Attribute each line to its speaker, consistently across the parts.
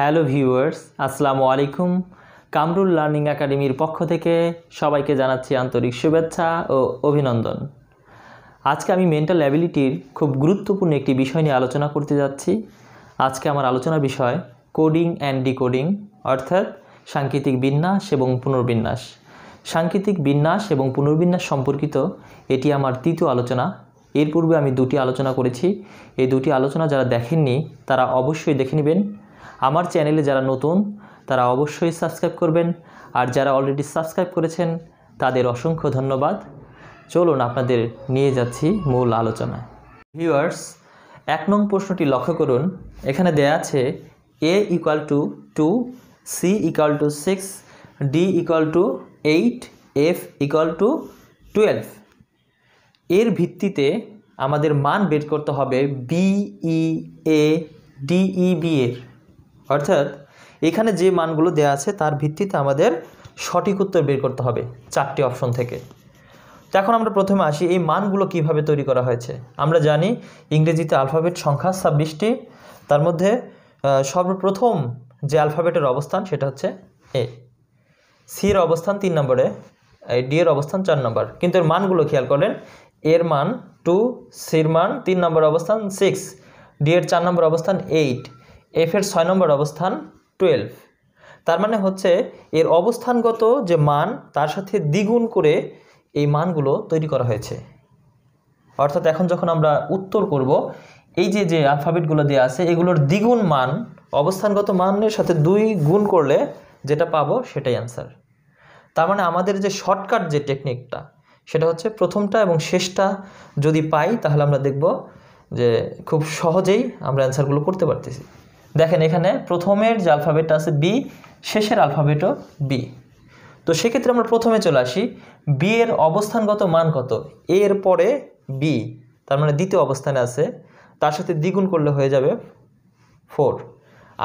Speaker 1: Hello viewers আসসালামু আলাইকুম Kamrul learning একাডেমির পক্ষ থেকে সবাইকে জানাচ্ছি আন্তরিক শুভেচ্ছা ও অভিনন্দন আজকে আমি মেন্টাল অ্যাবিলিটির খুব গুরুত্বপূর্ণ একটি বিষয় নিয়ে আলোচনা করতে যাচ্ছি আজকে আমার আলোচনার বিষয় কোডিং অ্যান্ড ডিকোডিং অর্থাৎ সাংকেতিক বিন্যাস এবং পুনর্বিন্যাস সাংকেতিক বিন্যাস এবং পুনর্বিন্যাস সম্পর্কিত এটি আমার তৃতীয় আলোচনা এর পূর্বে আমি দুটি আলোচনা করেছি এই দুটি আলোচনা যারা দেখেননি তারা অবশ্যই দেখে নেবেন আমার চ্যানেলে যারা নতুন তারা অবশ্যই সাবস্ক্রাইব করবেন আর যারা অলরেডি সাবস্ক্রাইব করেছেন তাদের অসংখ্য ধন্যবাদ চলুন আপনাদের নিয়ে যাচ্ছি মূল আলোচনায় ভিউয়ার্স এক নং প্রশ্নটি লক্ষ্য করুন এখানে দেয়া আছে A equal to two C equal to six D equal to eight F equal to twelve এর ভিত্তিতে আমাদের মান বের করতে হবে বিই এ ডিই বি এর অর্থাৎ এখানে যে মানগুলো দেওয়া আছে তার ভিত্তিতে আমাদের সঠিক উত্তর বের করতে হবে চারটি অপশন থেকে তো এখন আমরা প্রথমে আসি এই মানগুলো কিভাবে তৈরি করা হয়েছে আমরা জানি ইংরেজিতে আলফাবেট সংখ্যা ছাব্বিশটি তার মধ্যে সর্বপ্রথম যে আলফাবেটের অবস্থান সেটা হচ্ছে এ সির অবস্থান তিন নম্বরে ডি এর অবস্থান চার নম্বর কিন্তু এর মানগুলো খেয়াল করেন এর মান টু সির মান তিন নম্বর অবস্থান সিক্স ডি এর চার নম্বর অবস্থান এইট এফের ছয় নম্বর অবস্থান টুয়েলভ তার মানে হচ্ছে এর অবস্থানগত যে মান তার সাথে দ্বিগুণ করে এই মানগুলো তৈরি করা হয়েছে অর্থাৎ এখন যখন আমরা উত্তর করব এই যে যে অ্যালফাবেটগুলো দেওয়া আছে এগুলোর দ্বিগুণ মান অবস্থানগত মানের সাথে দুই গুণ করলে যেটা পাবো সেটাই অ্যান্সার তার মানে আমাদের যে শর্টকাট যে টেকনিকটা সেটা হচ্ছে প্রথমটা এবং শেষটা যদি পাই তাহলে আমরা দেখব যে খুব সহজেই আমরা অ্যান্সারগুলো করতে পারতেছি দেখেন এখানে প্রথমের যে আলফাবেটটা আছে বি শেষের আলফাবেটও বি তো সেক্ষেত্রে আমরা প্রথমে চলে আসি বি এর অবস্থানগত মান কত এর পরে বি তার মানে দ্বিতীয় অবস্থানে আছে তার সাথে দ্বিগুণ করলে হয়ে যাবে ফোর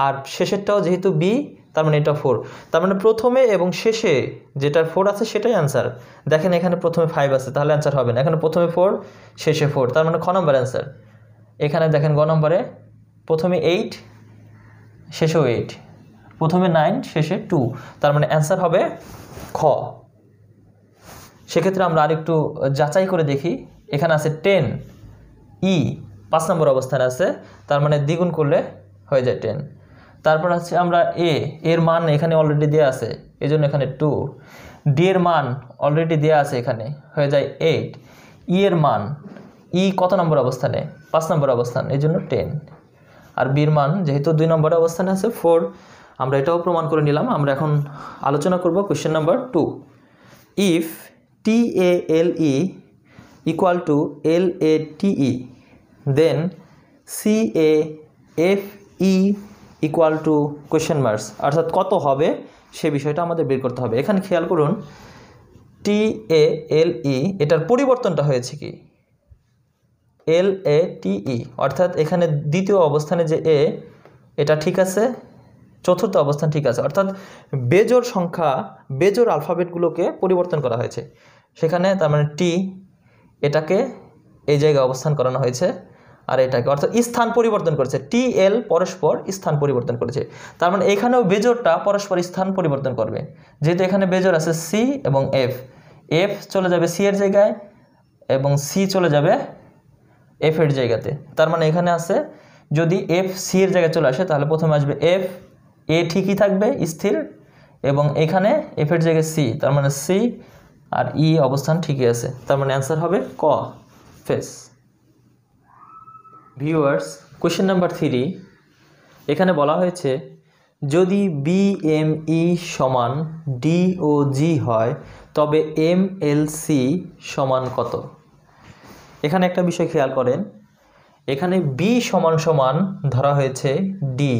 Speaker 1: আর শেষেরটাও যেহেতু বি তার মানে এটা ফোর তার মানে প্রথমে এবং শেষে যেটা ফোর আছে সেটাই অ্যান্সার দেখেন এখানে প্রথমে ফাইভ আছে তাহলে অ্যান্সার হবে না এখানে প্রথমে ফোর শেষে ফোর তার মানে খ নম্বর অ্যান্সার এখানে দেখেন গ নম্বরে প্রথমে এইট শেষেও এইট প্রথমে নাইন শেষে টু তার মানে অ্যান্সার হবে খ সেক্ষেত্রে আমরা আরেকটু যাচাই করে দেখি এখানে আছে টেন ই e, পাঁচ নম্বর অবস্থানে আছে তার মানে দ্বিগুণ করলে হয়ে যায় টেন তারপর আছে আমরা এ এর মান এখানে অলরেডি দেওয়া আছে এই জন্য এখানে টু ডি এর মান অলরেডি দেওয়া আছে এখানে হয়ে যায় এইট ই e এর মান ই e কত নম্বর অবস্থানে পাঁচ নম্বর অবস্থান এই জন্য টেন আর বির মান যেহেতু দুই নম্বরে অবস্থানে আছে ফোর আমরা এটাও প্রমাণ করে নিলাম আমরা এখন আলোচনা করব question number two if T A L E equal to L A T E then C A F E equal to question marks অর্থাৎ কত হবে সে বিষয়টা আমাদের বের করতে হবে এখানে খেয়াল করুন টি এ এল ই এটার পরিবর্তনটা হয়েছে কি এল এ টিই অর্থাৎ এখানে দ্বিতীয় অবস্থানে যে এ এটা ঠিক আছে চতুর্থ অবস্থান ঠিক আছে অর্থাৎ বেজোর সংখ্যা বেজোর আলফাবেটগুলোকে পরিবর্তন করা হয়েছে সেখানে তার মানে টি এটাকে এই জায়গায় অবস্থান করানো হয়েছে আর এটাকে অর্থাৎ স্থান পরিবর্তন করেছে টি এল পরস্পর স্থান পরিবর্তন করেছে তার মানে এখানেও বেজোরটা পরস্পর স্থান পরিবর্তন করবে যেহেতু এখানে বেজোর আছে সি এবং এফ এফ চলে যাবে সি এর জায়গায় এবং সি চলে যাবে এফ এর জায়গাতে তার মানে এখানে আছে যদি এফ সি এর জায়গায় চলে আসে তাহলে প্রথমে আসবে এফ এ ঠিকই থাকবে স্থির এবং এখানে এফ এর জায়গায় সি তার মানে সি আর ই e অবস্থান ঠিকই আছে তার মানে অ্যান্সার হবে ক ফেস ভিউয়ার্স কোয়েশ্চেন নাম্বার থ্রি এখানে বলা হয়েছে যদি বি এম ই সমান জি হয় তবে এম এল সি সমান কত এখানে একটা বিষয় খেয়াল করেন এখানে বি সমান সমান ধরা হয়েছে ডি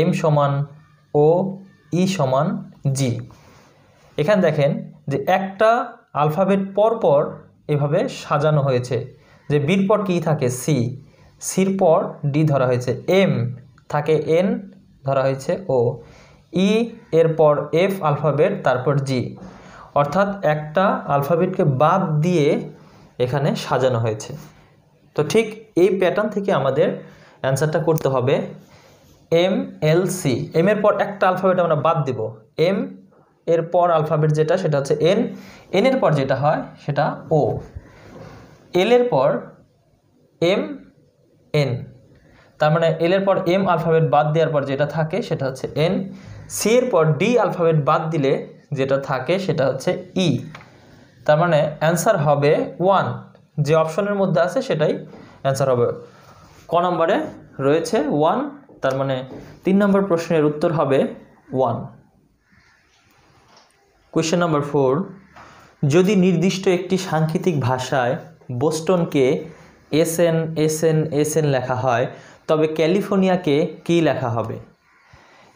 Speaker 1: এম সমান ও ই e সমান জি এখানে দেখেন যে একটা আলফাবেট পরপর এভাবে সাজানো হয়েছে যে বির পর কী থাকে সি সির পর ডি ধরা হয়েছে এম থাকে এন ধরা হয়েছে ও ই e এর পর এফ আলফাবেট তারপর জি অর্থাৎ একটা আলফাবেটকে বাদ দিয়ে এখানে সাজানো হয়েছে তো ঠিক এই প্যাটার্ন থেকে আমাদের অ্যান্সারটা করতে হবে এম এল সি এম এর পর একটা আলফাবেট আমরা বাদ দিব এম এর পর আলফাবেট যেটা সেটা হচ্ছে এন এন এর পর যেটা হয় সেটা ও এল এর পর এম এন তার মানে এল এর পর এম আলফাবেট বাদ দেওয়ার পর যেটা থাকে সেটা হচ্ছে এন সি এর পর ডি আলফাবেট বাদ দিলে যেটা থাকে সেটা হচ্ছে ই e। তার মানে অ্যান্সার হবে ওয়ান যে অপশনের মধ্যে আছে সেটাই অ্যান্সার হবে ক নম্বরে রয়েছে ওয়ান তার মানে তিন নম্বর প্রশ্নের উত্তর হবে ওয়ান কোয়েশ্চেন নম্বর ফোর যদি নির্দিষ্ট একটি সাংকেতিক ভাষায় বোস্টনকে S N S N S N লেখা হয় তবে ক্যালিফোর্নিয়াকে কী লেখা হবে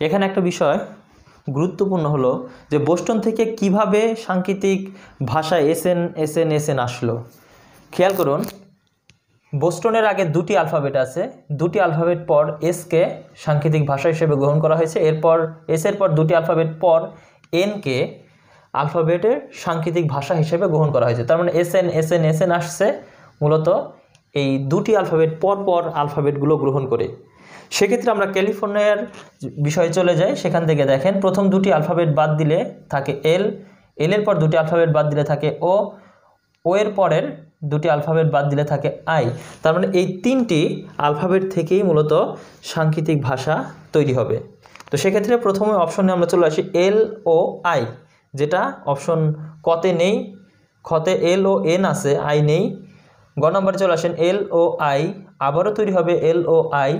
Speaker 1: এখানে একটা বিষয় গুরুত্বপূর্ণ হলো যে বোস্টন থেকে কিভাবে সাংকেতিক ভাষায় এসএন এসএন এসএন আসলো খেয়াল করুন বোস্টনের আগে দুটি আলফাবেট আছে দুটি আলফাবেট পর এসকে সাংকেতিক ভাষা হিসেবে গ্রহণ করা হয়েছে এরপর এসের পর দুটি আলফাবেট পর এনকে আলফাবেটের সাংকেতিক ভাষা হিসেবে গ্রহণ করা হয়েছে তার মানে এসএন এসএন এসএন আসছে মূলত এই দুটি আলফাবেট পর পর আলফাবেটগুলো গ্রহণ করে সেক্ষেত্রে আমরা ক্যালিফোর্নিয়ার বিষয়ে চলে যাই সেখান থেকে দেখেন প্রথম দুটি আলফাবেট বাদ দিলে থাকে এল এল এর পর দুটি আলফাবেট বাদ দিলে থাকে ও ও এর পরের দুটি আলফাবেট বাদ দিলে থাকে আই তার মানে এই তিনটি আলফাবেট থেকেই মূলত সাংকেতিক ভাষা তৈরি হবে তো সেক্ষেত্রে প্রথমে অপশনে আমরা চলে আসি এল ও আই যেটা অপশন কতে নেই খতে এল ও এন আছে আই নেই গ নম্বরে চলে আসেন এল ও আই আবারও তৈরি হবে এল ও আই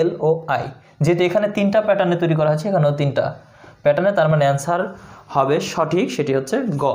Speaker 1: এল ও আই যেহেতু এখানে তিনটা প্যাটার্নে তৈরি করা হয়েছে এখানেও তিনটা প্যাটার্নে তার মানে অ্যান্সার হবে সঠিক সেটি হচ্ছে গ